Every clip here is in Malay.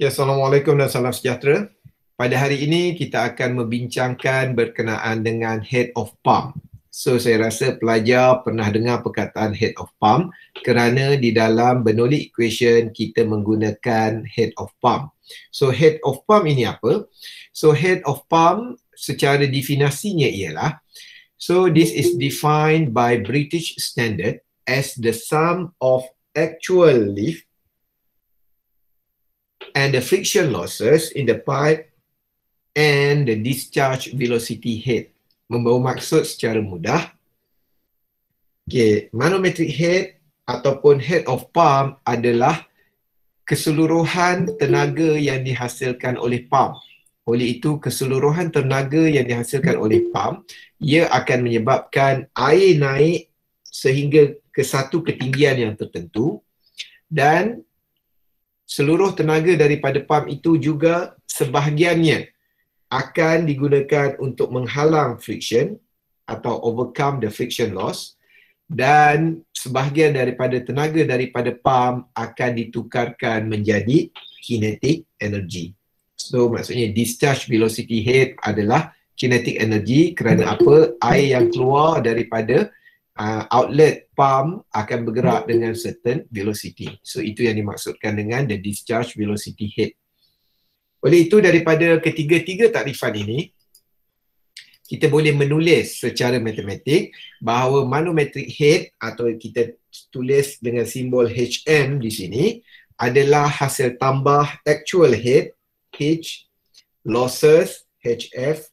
Okay, ya, Assalamualaikum dan salam sejahtera. Pada hari ini kita akan membincangkan berkenaan dengan head of palm. So saya rasa pelajar pernah dengar perkataan head of palm kerana di dalam Bernoulli equation kita menggunakan head of palm. So head of palm ini apa? So head of palm secara definasinya ialah so this is defined by British standard as the sum of actual lift and the friction losses in the pipe and the discharge velocity head. Membawa maksud secara mudah, okay, manometric head ataupun head of pump adalah keseluruhan tenaga yang dihasilkan oleh pump. Oleh itu, keseluruhan tenaga yang dihasilkan oleh pump, ia akan menyebabkan air naik sehingga ke satu ketinggian yang tertentu dan seluruh tenaga daripada pam itu juga sebahagiannya akan digunakan untuk menghalang friction atau overcome the friction loss dan sebahagian daripada tenaga daripada pam akan ditukarkan menjadi kinetic energy. So maksudnya discharge velocity head adalah kinetic energy kerana apa? Air yang keluar daripada uh, outlet pump akan bergerak hmm. dengan certain velocity. So itu yang dimaksudkan dengan the discharge velocity head. Oleh itu daripada ketiga-tiga takrifan ini kita boleh menulis secara matematik bahawa manometric head atau kita tulis dengan simbol HM di sini adalah hasil tambah actual head H losses HF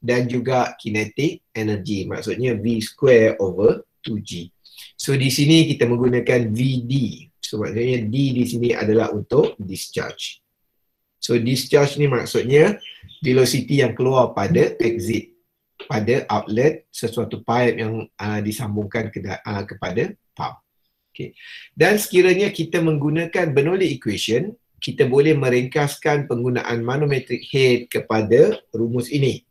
dan juga kinetic energy maksudnya V square over 2G. So di sini kita menggunakan VD. So maksudnya D di sini adalah untuk discharge. So discharge ni maksudnya velocity yang keluar pada exit pada outlet sesuatu pipe yang uh, disambungkan ke, uh, kepada pump. Okay. Dan sekiranya kita menggunakan Bernoulli equation, kita boleh meringkaskan penggunaan manometric head kepada rumus ini.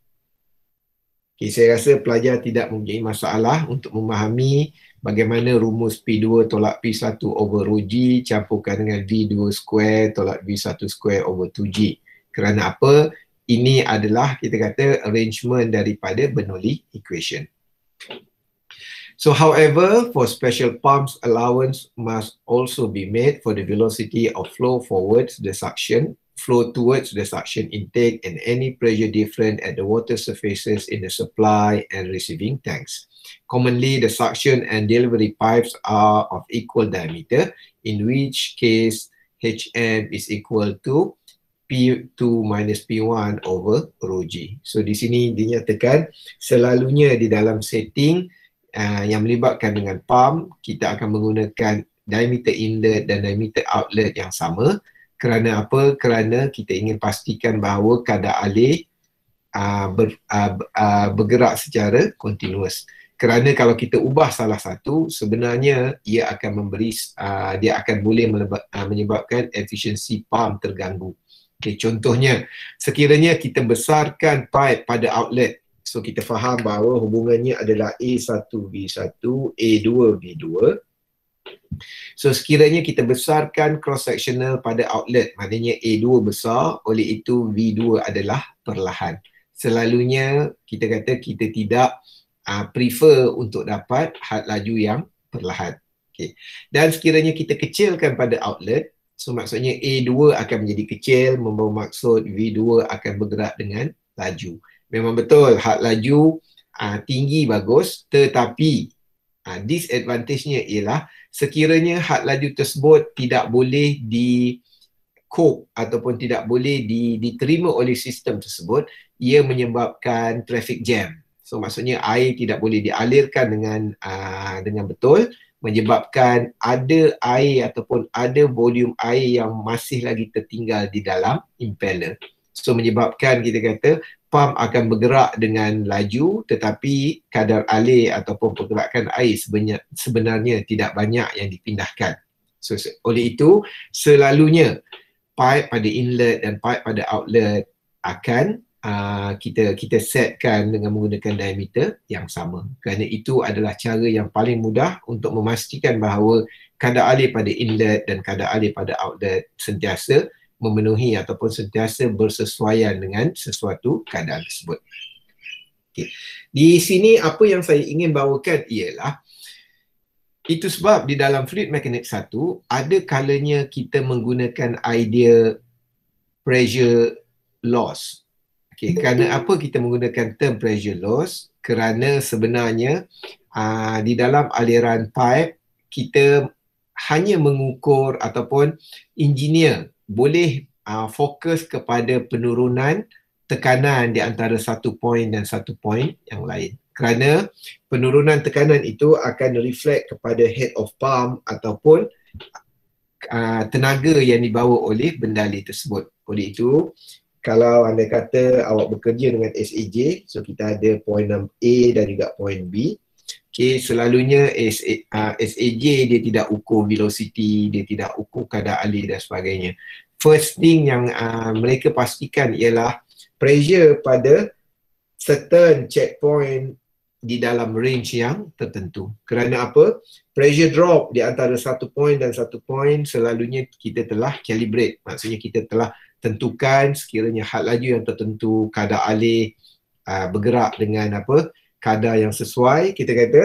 Okay, saya rasa pelajar tidak mempunyai masalah untuk memahami bagaimana rumus P2 tolak P1 over rho G campurkan dengan V2 square tolak V1 square over 2G. Kerana apa? Ini adalah kita kata arrangement daripada Bernoulli equation. So however, for special pumps, allowance must also be made for the velocity of flow forwards the suction flow towards the suction intake and any pressure difference at the water surfaces in the supply and receiving tanks. Commonly, the suction and delivery pipes are of equal diameter, in which case HM is equal to P2 minus P1 over rho G. So di sini dinyatakan selalunya di dalam setting uh, yang melibatkan dengan pump, kita akan menggunakan diameter inlet dan diameter outlet yang sama. Kerana apa? Kerana kita ingin pastikan bahawa kadar alih uh, ber, uh, uh, bergerak secara continuous. Kerana kalau kita ubah salah satu, sebenarnya ia akan memberi, uh, dia akan boleh melebat, uh, menyebabkan efisiensi pump terganggu. Okay, contohnya, sekiranya kita besarkan pipe pada outlet, so kita faham bahawa hubungannya adalah A1, B1, A2, B2, So sekiranya kita besarkan cross sectional pada outlet, maknanya A2 besar, oleh itu V2 adalah perlahan. Selalunya kita kata kita tidak uh, prefer untuk dapat had laju yang perlahan. Okay. Dan sekiranya kita kecilkan pada outlet, so maksudnya A2 akan menjadi kecil, membawa maksud V2 akan bergerak dengan laju. Memang betul, had laju uh, tinggi bagus, tetapi uh, disadvantage-nya ialah sekiranya had laju tersebut tidak boleh di cope ataupun tidak boleh di, diterima oleh sistem tersebut ia menyebabkan traffic jam so maksudnya air tidak boleh dialirkan dengan aa, ah, dengan betul menyebabkan ada air ataupun ada volume air yang masih lagi tertinggal di dalam impeller So menyebabkan kita kata pam akan bergerak dengan laju tetapi kadar alir ataupun pergerakan air sebenarnya, sebenarnya tidak banyak yang dipindahkan. So, so oleh itu selalunya pipe pada inlet dan pipe pada outlet akan uh, kita kita setkan dengan menggunakan diameter yang sama. Kerana itu adalah cara yang paling mudah untuk memastikan bahawa kadar alir pada inlet dan kadar alir pada outlet sentiasa memenuhi ataupun sentiasa bersesuaian dengan sesuatu keadaan tersebut. Okay. Di sini apa yang saya ingin bawakan ialah itu sebab di dalam fluid mekanik satu ada kalanya kita menggunakan idea pressure loss. Okay, kerana apa kita menggunakan term pressure loss? Kerana sebenarnya aa, ah, di dalam aliran pipe kita hanya mengukur ataupun engineer boleh uh, fokus kepada penurunan tekanan di antara satu poin dan satu poin yang lain kerana penurunan tekanan itu akan reflect kepada head of palm ataupun uh, tenaga yang dibawa oleh bendali tersebut. Oleh itu, kalau anda kata awak bekerja dengan SAJ, so kita ada point A dan juga point B, Okay, selalunya SAJ ah, dia tidak ukur velocity, dia tidak ukur kadar alir dan sebagainya. First thing yang uh, mereka pastikan ialah pressure pada certain checkpoint di dalam range yang tertentu. Kerana apa? Pressure drop di antara satu point dan satu point selalunya kita telah calibrate. Maksudnya kita telah tentukan sekiranya had laju yang tertentu, kadar alir uh, ah, bergerak dengan apa? kadar yang sesuai kita kata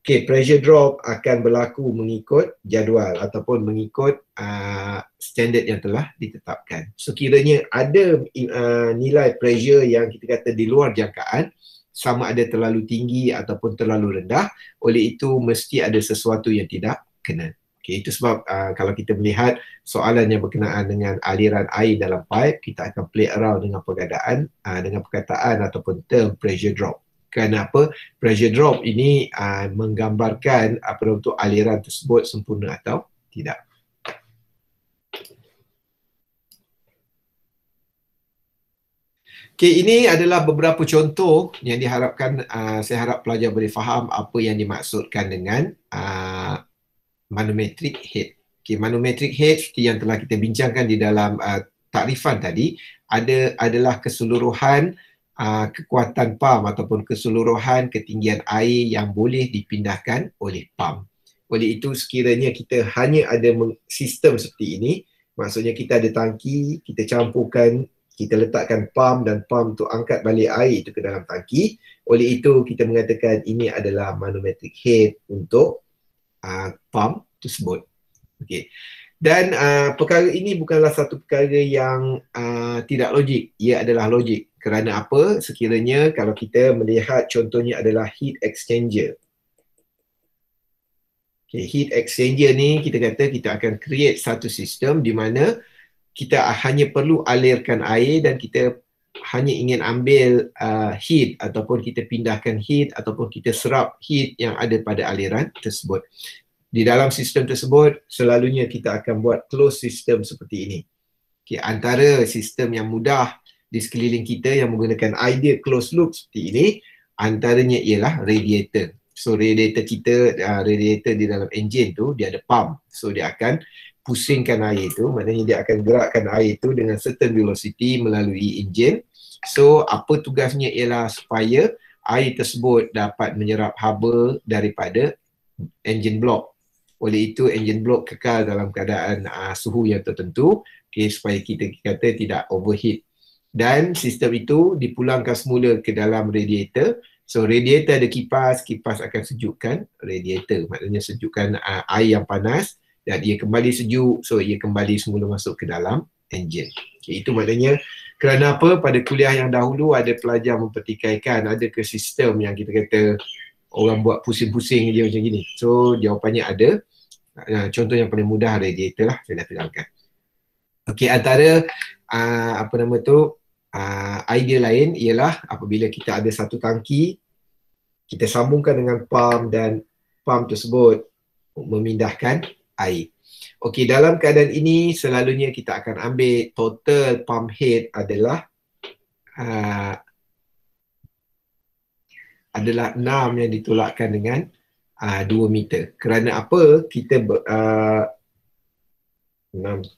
okay pressure drop akan berlaku mengikut jadual ataupun mengikut uh, standard yang telah ditetapkan so kiranya ada uh, nilai pressure yang kita kata di luar jangkaan sama ada terlalu tinggi ataupun terlalu rendah oleh itu mesti ada sesuatu yang tidak kena Okay, itu sebab uh, kalau kita melihat soalan yang berkenaan dengan aliran air dalam pipe, kita akan play around dengan perkataan uh, dengan perkataan ataupun term pressure drop kerana apa pressure drop ini uh, menggambarkan apa untuk aliran tersebut sempurna atau tidak. Okay, ini adalah beberapa contoh yang diharapkan uh, saya harap pelajar boleh faham apa yang dimaksudkan dengan uh, manometric head. Okay, manometric head seperti yang telah kita bincangkan di dalam uh, takrifan tadi ada adalah keseluruhan uh, kekuatan pam ataupun keseluruhan ketinggian air yang boleh dipindahkan oleh pam. Oleh itu sekiranya kita hanya ada sistem seperti ini, maksudnya kita ada tangki, kita campurkan, kita letakkan pam dan pam tu angkat balik air itu ke dalam tangki. Oleh itu kita mengatakan ini adalah manometric head untuk uh, ah, pam tersebut. Okay. Dan uh, perkara ini bukanlah satu perkara yang uh, tidak logik. Ia adalah logik. Kerana apa? Sekiranya kalau kita melihat contohnya adalah heat exchanger. Okay, heat exchanger ni kita kata kita akan create satu sistem di mana kita hanya perlu alirkan air dan kita hanya ingin ambil uh, heat ataupun kita pindahkan heat ataupun kita serap heat yang ada pada aliran tersebut di dalam sistem tersebut selalunya kita akan buat close system seperti ini. Okay, antara sistem yang mudah di sekeliling kita yang menggunakan idea close loop seperti ini antaranya ialah radiator. So radiator kita, uh, radiator di dalam enjin tu dia ada pump. So dia akan pusingkan air itu, maknanya dia akan gerakkan air itu dengan certain velocity melalui enjin. So apa tugasnya ialah supaya air tersebut dapat menyerap haba daripada engine block. Oleh itu engine block kekal dalam keadaan uh, suhu yang tertentu okay, supaya kita kata tidak overheat. Dan sistem itu dipulangkan semula ke dalam radiator. So radiator ada kipas, kipas akan sejukkan radiator. Maknanya sejukkan uh, air yang panas dan ia kembali sejuk. So ia kembali semula masuk ke dalam engine Okay, itu maknanya kerana apa pada kuliah yang dahulu ada pelajar mempertikaikan ada ke sistem yang kita kata orang buat pusing-pusing dia macam gini. So jawapannya ada. Uh, contoh yang paling mudah radiator lah saya dah terangkan. Okey antara uh, apa nama tu uh, idea lain ialah apabila kita ada satu tangki kita sambungkan dengan pump dan pump tersebut memindahkan air. Okey dalam keadaan ini selalunya kita akan ambil total pump head adalah uh, adalah 6 yang ditolakkan dengan uh, ah, 2 meter. Kerana apa? Kita ber, uh, ah, 6.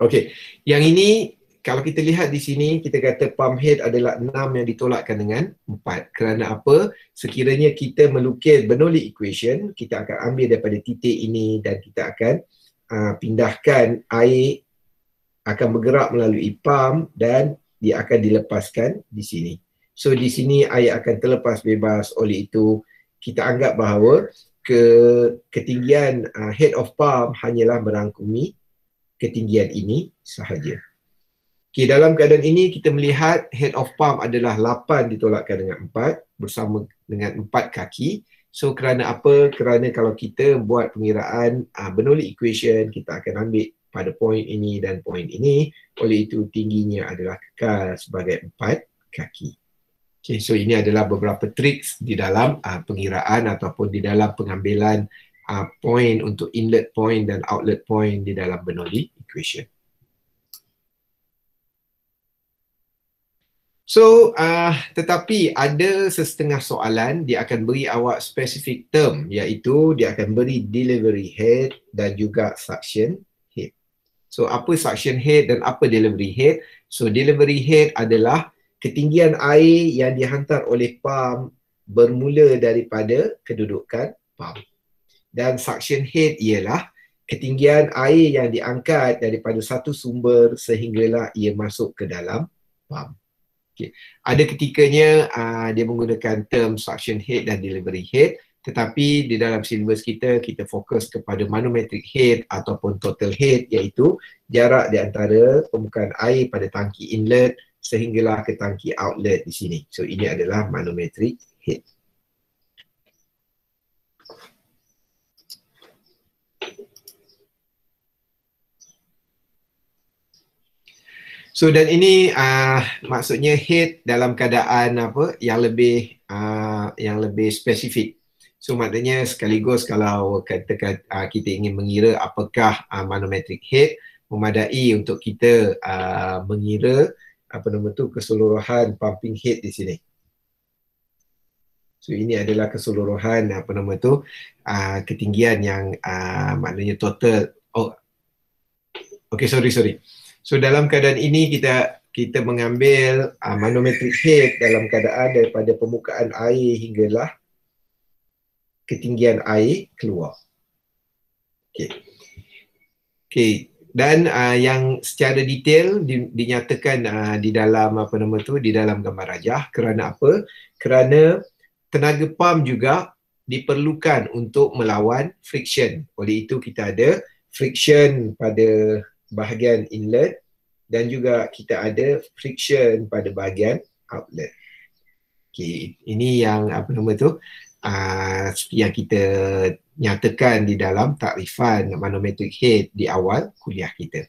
Okey. Yang ini kalau kita lihat di sini kita kata pump head adalah 6 yang ditolakkan dengan 4. Kerana apa? Sekiranya kita melukis Bernoulli equation, kita akan ambil daripada titik ini dan kita akan uh, pindahkan air akan bergerak melalui palm dan dia akan dilepaskan di sini. So di sini air akan terlepas bebas oleh itu kita anggap bahawa ke ketinggian uh, head of palm hanyalah merangkumi ketinggian ini sahaja. Okay, dalam keadaan ini kita melihat head of palm adalah 8 ditolakkan dengan 4 bersama dengan 4 kaki. So kerana apa? Kerana kalau kita buat pengiraan uh, Bernoulli equation kita akan ambil pada point ini dan point ini oleh itu tingginya adalah kekal sebagai 4 kaki. Okay, so ini adalah beberapa trik di dalam uh, pengiraan ataupun di dalam pengambilan uh, point untuk inlet point dan outlet point di dalam Bernoulli equation. So, uh, tetapi ada sesetengah soalan dia akan beri awak specific term iaitu dia akan beri delivery head dan juga suction head. So, apa suction head dan apa delivery head? So, delivery head adalah ketinggian air yang dihantar oleh pump bermula daripada kedudukan pump Dan suction head ialah ketinggian air yang diangkat daripada satu sumber sehinggalah ia masuk ke dalam pump. Okay. Ada ketikanya uh, dia menggunakan term suction head dan delivery head tetapi di dalam syllabus kita, kita fokus kepada manometric head ataupun total head iaitu jarak di antara permukaan air pada tangki inlet sehinggalah ke tangki outlet di sini. So ini adalah manometric head. So dan ini uh, maksudnya head dalam keadaan apa yang lebih uh, yang lebih spesifik. So maknanya sekaligus kalau kata, kata uh, kita ingin mengira apakah uh, manometric head memadai untuk kita uh, mengira apa nama tu keseluruhan pumping head di sini. So ini adalah keseluruhan apa nama tu uh, ketinggian yang uh, maknanya total. Oh, okay sorry sorry. So dalam keadaan ini kita kita mengambil uh, manometric head dalam keadaan daripada permukaan air hinggalah ketinggian air keluar. Okay. Okay, dan uh, yang secara detail di, dinyatakan uh, di dalam apa nama tu di dalam gambar rajah kerana apa kerana tenaga pam juga diperlukan untuk melawan friction oleh itu kita ada friction pada bahagian inlet dan juga kita ada friction pada bahagian outlet okey ini yang apa nama tu uh, yang kita nyatakan di dalam takrifan manometric head di awal kuliah kita.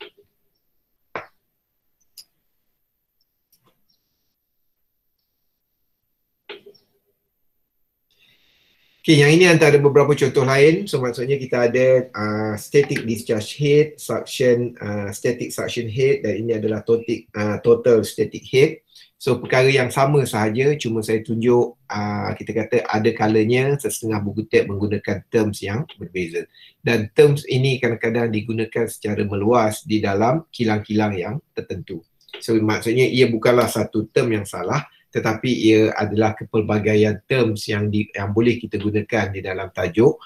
Okay, yang ini antara beberapa contoh lain. So, maksudnya kita ada uh, static discharge head, suction, uh, static suction head dan ini adalah totic, uh, total static head. So perkara yang sama sahaja cuma saya tunjuk uh, kita kata ada kalanya setengah buku teks menggunakan terms yang berbeza. Dan terms ini kadang-kadang digunakan secara meluas di dalam kilang-kilang yang tertentu. So maksudnya ia bukanlah satu term yang salah tetapi ia adalah kepelbagaian terms yang di, yang boleh kita gunakan di dalam tajuk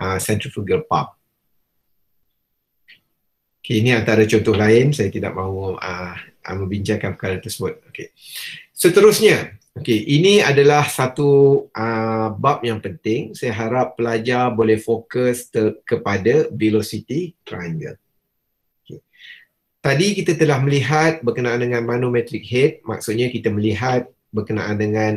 uh, centrifugal pump. Okay, ini antara contoh lain saya tidak mahu uh, Ah, membincangkan perkara tersebut. Okey. Seterusnya, okey, ini adalah satu uh, bab yang penting. Saya harap pelajar boleh fokus ter- kepada velocity triangle. Okay. Tadi kita telah melihat berkenaan dengan manometric head, maksudnya kita melihat berkenaan dengan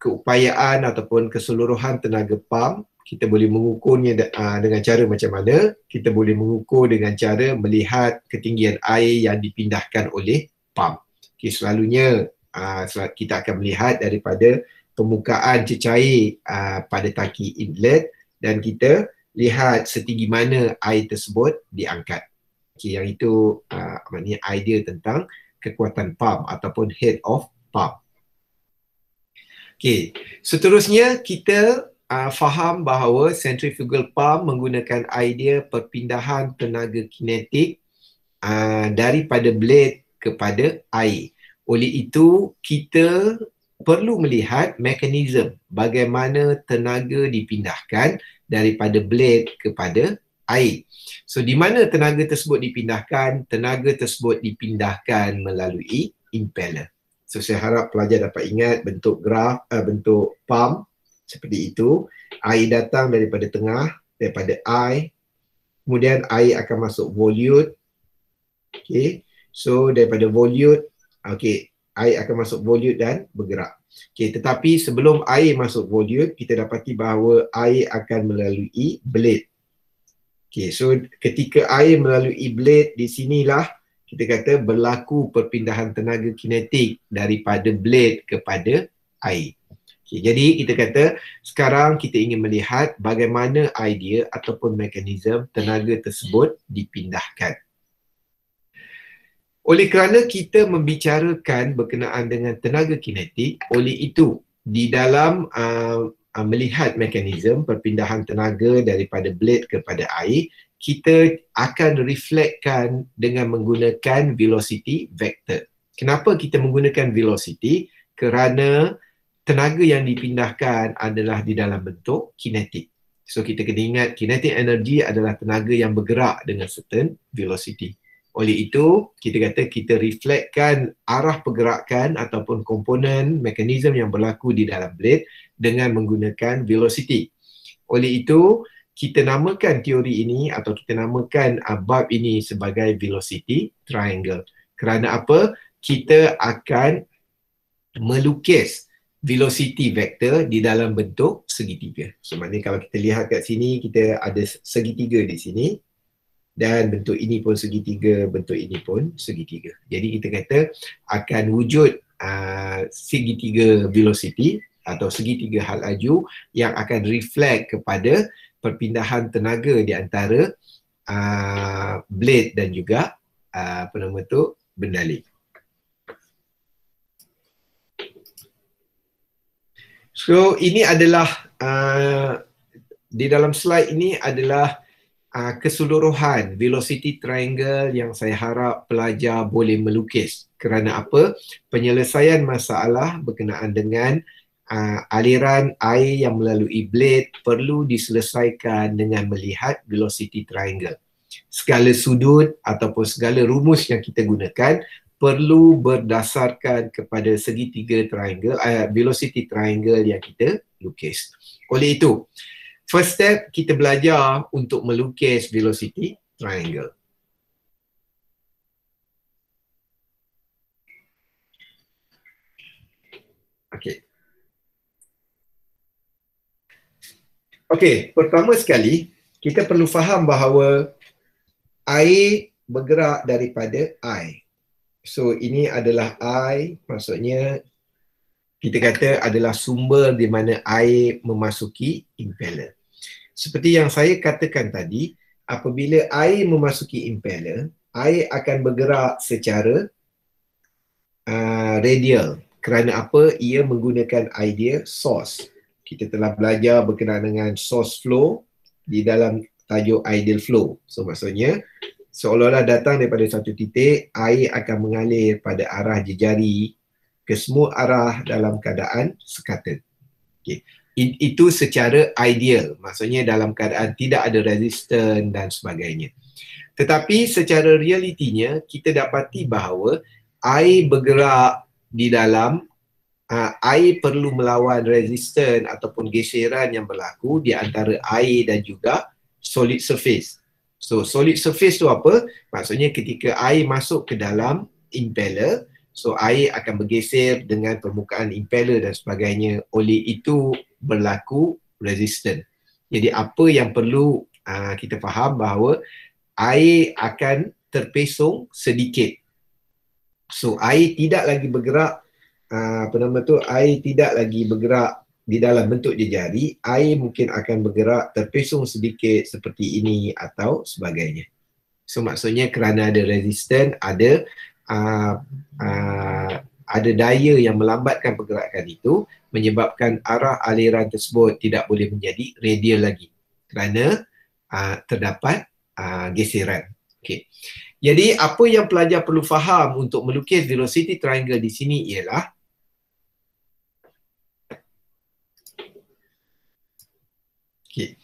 keupayaan ataupun keseluruhan tenaga pump kita boleh mengukurnya ah, dengan cara macam mana kita boleh mengukur dengan cara melihat ketinggian air yang dipindahkan oleh pam. Okay, selalunya ah, kita akan melihat daripada permukaan cecair ah, pada taki inlet dan kita lihat setinggi mana air tersebut diangkat. Okay, yang itu maknanya idea tentang kekuatan pam ataupun head of pam. Okay, seterusnya kita uh, faham bahawa centrifugal pump menggunakan idea perpindahan tenaga kinetik uh, daripada blade kepada air. Oleh itu, kita perlu melihat mekanisme bagaimana tenaga dipindahkan daripada blade kepada air. So di mana tenaga tersebut dipindahkan? Tenaga tersebut dipindahkan melalui impeller. So saya harap pelajar dapat ingat bentuk graf uh, bentuk pump seperti itu air datang daripada tengah daripada air kemudian air akan masuk volute okey so daripada volute okey air akan masuk volute dan bergerak okey tetapi sebelum air masuk volute kita dapati bahawa air akan melalui blade okey so ketika air melalui blade di sinilah kita kata berlaku perpindahan tenaga kinetik daripada blade kepada air. Okay, jadi kita kata sekarang kita ingin melihat bagaimana idea ataupun mekanisme tenaga tersebut dipindahkan. Oleh kerana kita membicarakan berkenaan dengan tenaga kinetik, oleh itu di dalam uh, uh, melihat mekanisme perpindahan tenaga daripada blade kepada air, kita akan reflektkan dengan menggunakan velocity vector. Kenapa kita menggunakan velocity? Kerana tenaga yang dipindahkan adalah di dalam bentuk kinetik. So kita kena ingat kinetik energi adalah tenaga yang bergerak dengan certain velocity. Oleh itu, kita kata kita reflectkan arah pergerakan ataupun komponen mekanisme yang berlaku di dalam blade dengan menggunakan velocity. Oleh itu, kita namakan teori ini atau kita namakan uh, bab ini sebagai velocity triangle. Kerana apa? Kita akan melukis velocity vector di dalam bentuk segitiga. So maknanya kalau kita lihat kat sini kita ada segitiga di sini dan bentuk ini pun segitiga, bentuk ini pun segitiga. Jadi kita kata akan wujud uh, segitiga velocity atau segitiga hal laju yang akan reflect kepada perpindahan tenaga di antara uh, blade dan juga uh, apa nama tu benda lain. So ini adalah uh, di dalam slide ini adalah uh, keseluruhan velocity triangle yang saya harap pelajar boleh melukis. Kerana apa? Penyelesaian masalah berkenaan dengan uh, aliran air yang melalui blade perlu diselesaikan dengan melihat velocity triangle. Segala sudut ataupun segala rumus yang kita gunakan perlu berdasarkan kepada segitiga triangle, uh, velocity triangle yang kita lukis. Oleh itu, first step kita belajar untuk melukis velocity triangle. Okey. Okey, pertama sekali kita perlu faham bahawa air bergerak daripada I. So ini adalah air, maksudnya kita kata adalah sumber di mana air memasuki impeller. Seperti yang saya katakan tadi, apabila air memasuki impeller, air akan bergerak secara uh, radial. Kerana apa? Ia menggunakan idea source. Kita telah belajar berkenaan dengan source flow di dalam tajuk ideal flow. So maksudnya seolah-olah datang daripada satu titik, air akan mengalir pada arah jejari ke semua arah dalam keadaan sekata. Okay. It, itu secara ideal, maksudnya dalam keadaan tidak ada resisten dan sebagainya. Tetapi secara realitinya, kita dapati bahawa air bergerak di dalam, uh, air perlu melawan resisten ataupun geseran yang berlaku di antara air dan juga solid surface. So solid surface tu apa? Maksudnya ketika air masuk ke dalam impeller, so air akan bergeser dengan permukaan impeller dan sebagainya. Oleh itu berlaku resistant. Jadi apa yang perlu uh, kita faham bahawa air akan terpesong sedikit. So air tidak lagi bergerak uh, apa nama tu? Air tidak lagi bergerak di dalam bentuk jejari, air mungkin akan bergerak terpesong sedikit seperti ini atau sebagainya. So maksudnya kerana ada resisten, ada uh, uh, ada daya yang melambatkan pergerakan itu menyebabkan arah aliran tersebut tidak boleh menjadi radial lagi kerana uh, terdapat uh, geseran. Okay. Jadi apa yang pelajar perlu faham untuk melukis velocity triangle di sini ialah Okay,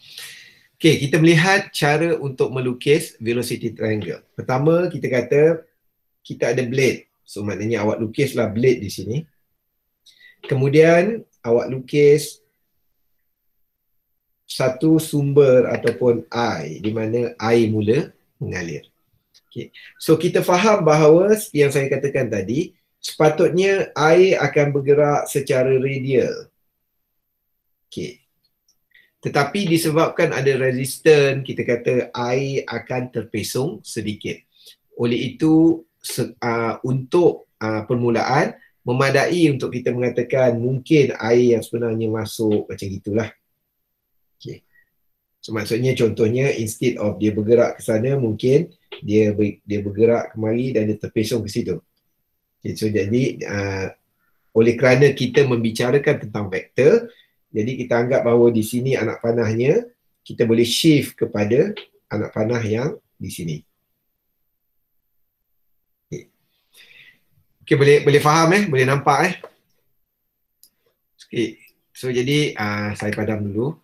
Okey, kita melihat cara untuk melukis velocity triangle. Pertama, kita kata kita ada blade. So maknanya awak lukislah blade di sini. Kemudian awak lukis satu sumber ataupun air di mana air mula mengalir. Okay. So kita faham bahawa seperti yang saya katakan tadi, sepatutnya air akan bergerak secara radial. Okay tetapi disebabkan ada resisten, kita kata air akan terpesong sedikit oleh itu se- uh, untuk uh, permulaan memadai untuk kita mengatakan mungkin air yang sebenarnya masuk macam itulah okey so maksudnya contohnya instead of dia bergerak ke sana mungkin dia ber- dia bergerak kemari dan dia terpesong ke situ okey so jadi uh, oleh kerana kita membicarakan tentang vektor jadi kita anggap bahawa di sini anak panahnya kita boleh shift kepada anak panah yang di sini. Okey. Okay, boleh boleh faham eh, boleh nampak eh. Okey. So jadi uh, saya padam dulu.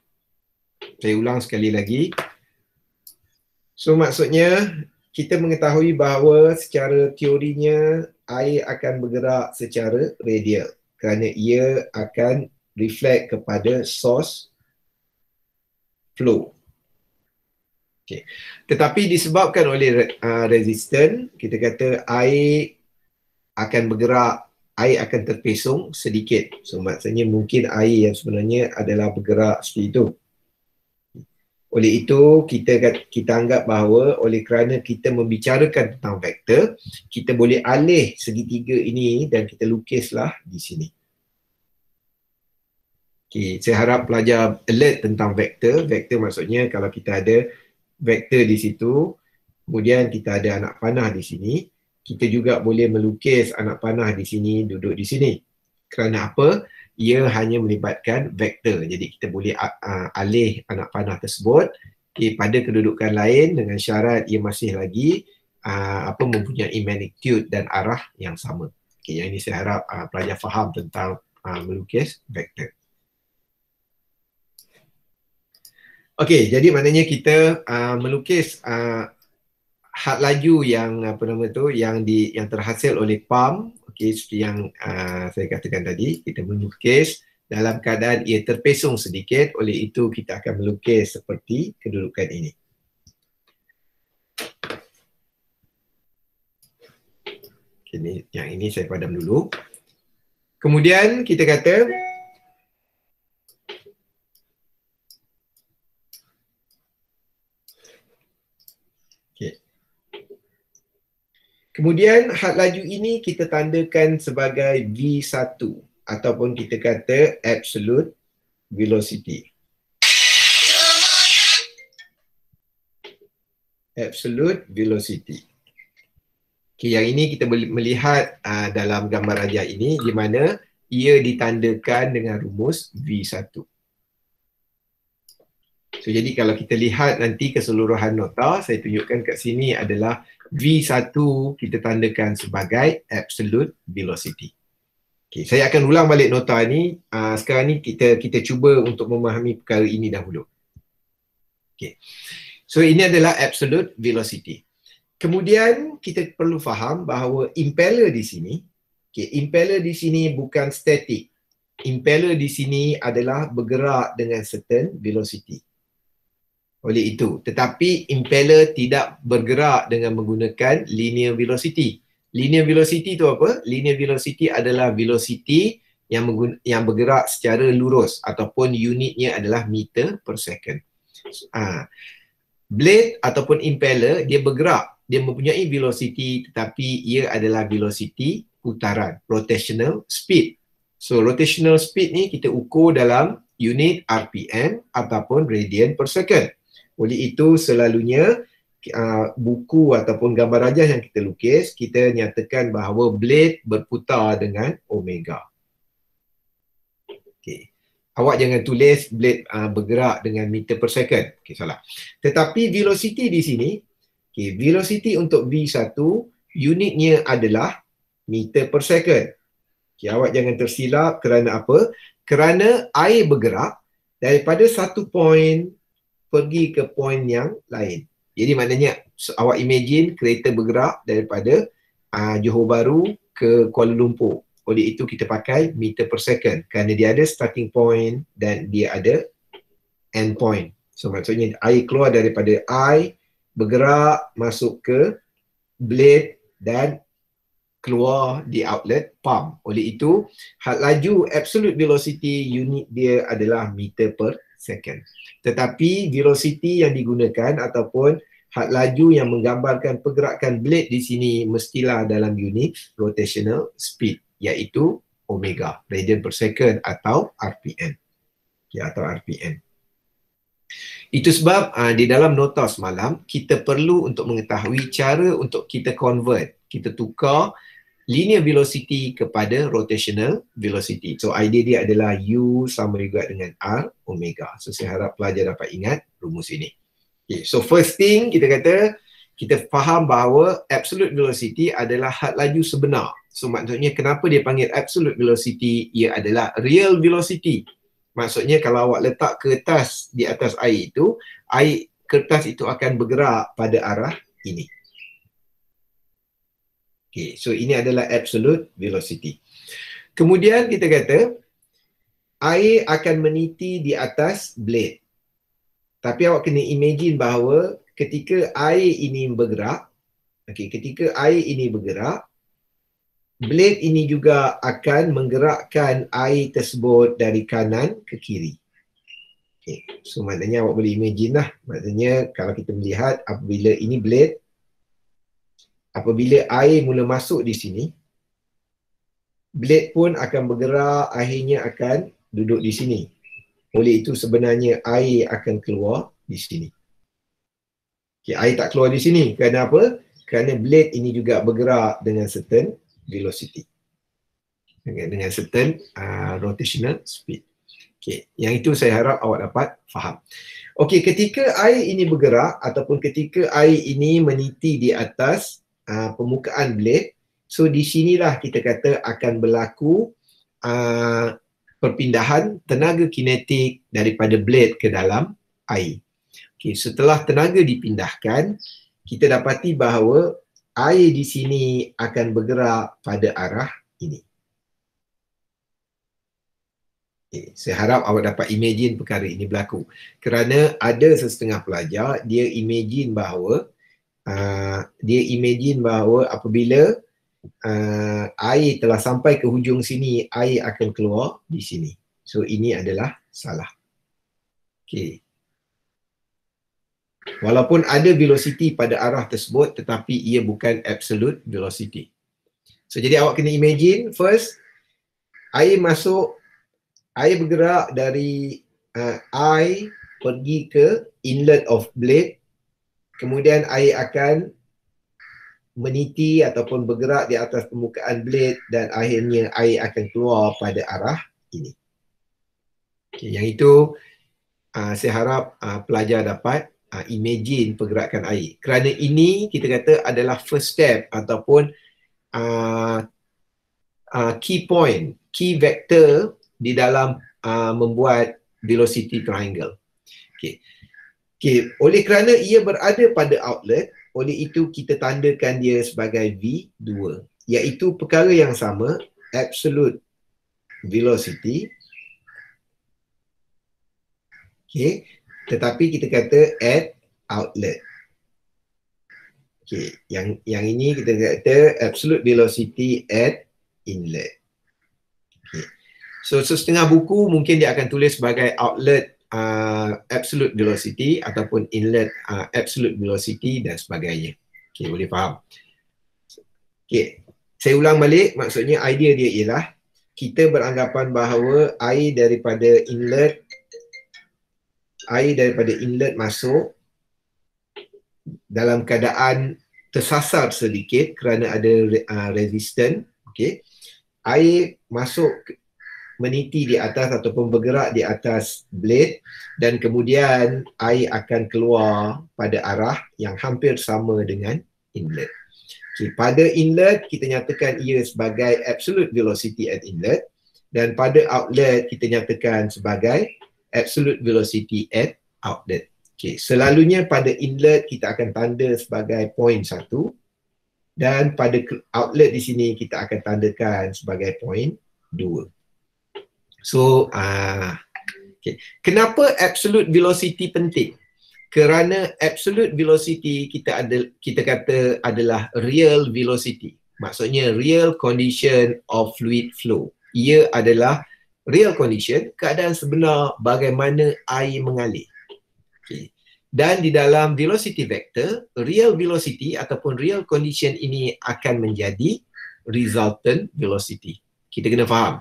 Saya ulang sekali lagi. So maksudnya kita mengetahui bahawa secara teorinya air akan bergerak secara radial kerana ia akan reflect kepada source flow. Okay. Tetapi disebabkan oleh uh, resistance, kita kata air akan bergerak, air akan terpesong sedikit. So maksudnya mungkin air yang sebenarnya adalah bergerak seperti itu. Oleh itu kita kita anggap bahawa oleh kerana kita membicarakan tentang vektor, kita boleh alih segitiga ini dan kita lukislah di sini. Okay, saya harap pelajar alert tentang vektor. Vektor maksudnya kalau kita ada vektor di situ, kemudian kita ada anak panah di sini, kita juga boleh melukis anak panah di sini, duduk di sini. Kerana apa? Ia hanya melibatkan vektor. Jadi kita boleh alih anak panah tersebut okay, pada kedudukan lain dengan syarat ia masih lagi uh, apa mempunyai magnitude dan arah yang sama. Okay, yang ini saya harap uh, pelajar faham tentang uh, melukis vektor. Okey, jadi maknanya kita uh, melukis uh, had laju yang apa nama tu yang di yang terhasil oleh pam okey seperti yang uh, saya katakan tadi kita melukis dalam keadaan ia terpesong sedikit oleh itu kita akan melukis seperti kedudukan ini ini yang ini saya padam dulu kemudian kita kata Kemudian had laju ini kita tandakan sebagai V1 ataupun kita kata absolute velocity. Absolute velocity. Okay, yang ini kita boleh melihat uh, dalam gambar rajah ini di mana ia ditandakan dengan rumus V1. So, jadi kalau kita lihat nanti keseluruhan nota, saya tunjukkan kat sini adalah V1 kita tandakan sebagai absolute velocity. Okay, saya akan ulang balik nota ni. Uh, sekarang ni kita kita cuba untuk memahami perkara ini dahulu. Okay. So ini adalah absolute velocity. Kemudian kita perlu faham bahawa impeller di sini, okay, impeller di sini bukan statik. Impeller di sini adalah bergerak dengan certain velocity oleh itu. Tetapi impeller tidak bergerak dengan menggunakan linear velocity. Linear velocity itu apa? Linear velocity adalah velocity yang yang bergerak secara lurus ataupun unitnya adalah meter per second. Ha. Blade ataupun impeller dia bergerak, dia mempunyai velocity tetapi ia adalah velocity putaran, rotational speed. So rotational speed ni kita ukur dalam unit RPM ataupun radian per second. Oleh itu selalunya uh, buku ataupun gambar rajah yang kita lukis kita nyatakan bahawa blade berputar dengan omega. Okay, Awak jangan tulis blade uh, bergerak dengan meter per second. Okey salah. Tetapi velocity di sini okey velocity untuk V1 unitnya adalah meter per second. Okey awak jangan tersilap kerana apa? Kerana air bergerak daripada satu point pergi ke point yang lain. Jadi maknanya so, awak imagine kereta bergerak daripada uh, Johor Bahru ke Kuala Lumpur. Oleh itu kita pakai meter per second kerana dia ada starting point dan dia ada end point. So maksudnya air keluar daripada air bergerak masuk ke blade dan keluar di outlet pump. Oleh itu, hal laju absolute velocity unit dia adalah meter per second. Tetapi velocity yang digunakan ataupun had laju yang menggambarkan pergerakan blade di sini mestilah dalam unit rotational speed iaitu omega radian per second atau RPM. Ya, atau RPM. Itu sebab uh, di dalam nota semalam kita perlu untuk mengetahui cara untuk kita convert, kita tukar linear velocity kepada rotational velocity. So idea dia adalah U sama juga dengan R omega. So saya harap pelajar dapat ingat rumus ini. Okay. So first thing kita kata, kita faham bahawa absolute velocity adalah had laju sebenar. So maksudnya kenapa dia panggil absolute velocity, ia adalah real velocity. Maksudnya kalau awak letak kertas di atas air itu, air kertas itu akan bergerak pada arah ini. Okay, so ini adalah absolute velocity. Kemudian kita kata air akan meniti di atas blade. Tapi awak kena imagine bahawa ketika air ini bergerak, okay, ketika air ini bergerak, blade ini juga akan menggerakkan air tersebut dari kanan ke kiri. Okay. So maknanya awak boleh imagine lah. Maknanya kalau kita melihat apabila ini blade apabila air mula masuk di sini blade pun akan bergerak akhirnya akan duduk di sini oleh itu sebenarnya air akan keluar di sini okay, air tak keluar di sini kerana apa kerana blade ini juga bergerak dengan certain velocity dengan dengan certain uh, rotational speed Okay. Yang itu saya harap awak dapat faham. Okey, ketika air ini bergerak ataupun ketika air ini meniti di atas uh, permukaan blade. So di sinilah kita kata akan berlaku uh, perpindahan tenaga kinetik daripada blade ke dalam air. Okay, setelah tenaga dipindahkan, kita dapati bahawa air di sini akan bergerak pada arah ini. Okay, eh, saya harap awak dapat imagine perkara ini berlaku. Kerana ada sesetengah pelajar, dia imagine bahawa uh, dia imagine bahawa apabila uh, air telah sampai ke hujung sini air akan keluar di sini so ini adalah salah okey walaupun ada velocity pada arah tersebut tetapi ia bukan absolute velocity so jadi awak kena imagine first air masuk air bergerak dari uh, i pergi ke inlet of blade kemudian air akan meniti ataupun bergerak di atas permukaan blade dan akhirnya air akan keluar pada arah ini. Okay, yang itu uh, saya harap uh, pelajar dapat uh, imagine pergerakan air. Kerana ini kita kata adalah first step ataupun uh, uh, key point, key vector di dalam uh, membuat velocity triangle. Okay. Okay. Oleh kerana ia berada pada outlet, oleh itu kita tandakan dia sebagai V2. Iaitu perkara yang sama, absolute velocity. Okay. Tetapi kita kata at outlet. Okay, yang yang ini kita kata absolute velocity at inlet. Okay. So, so setengah buku mungkin dia akan tulis sebagai outlet uh, absolute velocity ataupun inlet uh, absolute velocity dan sebagainya. Okay, boleh faham? Okay, saya ulang balik maksudnya idea dia ialah kita beranggapan bahawa air daripada inlet air daripada inlet masuk dalam keadaan tersasar sedikit kerana ada uh, resistance okey air masuk meniti di atas ataupun bergerak di atas blade dan kemudian air akan keluar pada arah yang hampir sama dengan inlet. Okay, pada inlet kita nyatakan ia sebagai absolute velocity at inlet dan pada outlet kita nyatakan sebagai absolute velocity at outlet. Okay, selalunya pada inlet kita akan tanda sebagai point satu dan pada outlet di sini kita akan tandakan sebagai point dua. So, uh, okay. kenapa absolute velocity penting? Kerana absolute velocity kita ada kita kata adalah real velocity. Maksudnya real condition of fluid flow. Ia adalah real condition keadaan sebenar bagaimana air mengalir. Okay. Dan di dalam velocity vector, real velocity ataupun real condition ini akan menjadi resultant velocity. Kita kena faham.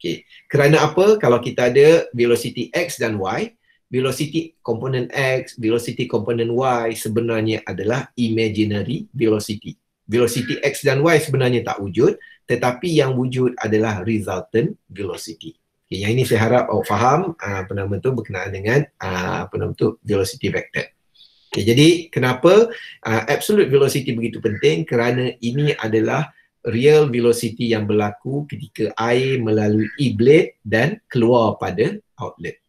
Okay. Kerana apa? Kalau kita ada velocity X dan Y, velocity component X, velocity component Y sebenarnya adalah imaginary velocity. Velocity X dan Y sebenarnya tak wujud, tetapi yang wujud adalah resultant velocity. Okay, yang ini saya harap awak faham uh, apa nama tu berkenaan dengan uh, apa nama tu velocity vector. Okay, jadi kenapa uh, absolute velocity begitu penting? Kerana ini adalah real velocity yang berlaku ketika air melalui e-blade dan keluar pada outlet.